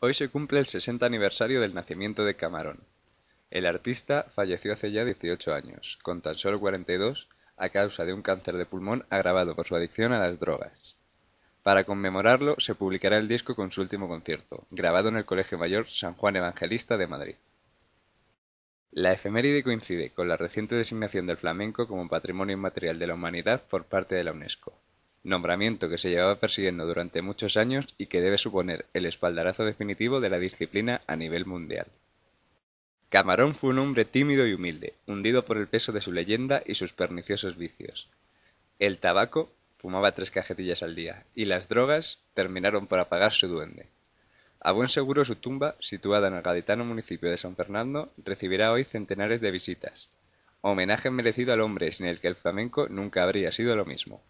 Hoy se cumple el 60 aniversario del nacimiento de Camarón. El artista falleció hace ya 18 años, con tan solo 42, a causa de un cáncer de pulmón agravado por su adicción a las drogas. Para conmemorarlo se publicará el disco con su último concierto, grabado en el Colegio Mayor San Juan Evangelista de Madrid. La efeméride coincide con la reciente designación del flamenco como Patrimonio Inmaterial de la Humanidad por parte de la UNESCO nombramiento que se llevaba persiguiendo durante muchos años y que debe suponer el espaldarazo definitivo de la disciplina a nivel mundial. Camarón fue un hombre tímido y humilde, hundido por el peso de su leyenda y sus perniciosos vicios. El tabaco fumaba tres cajetillas al día, y las drogas terminaron por apagar su duende. A buen seguro su tumba, situada en el gaditano municipio de San Fernando, recibirá hoy centenares de visitas. Homenaje merecido al hombre sin el que el flamenco nunca habría sido lo mismo.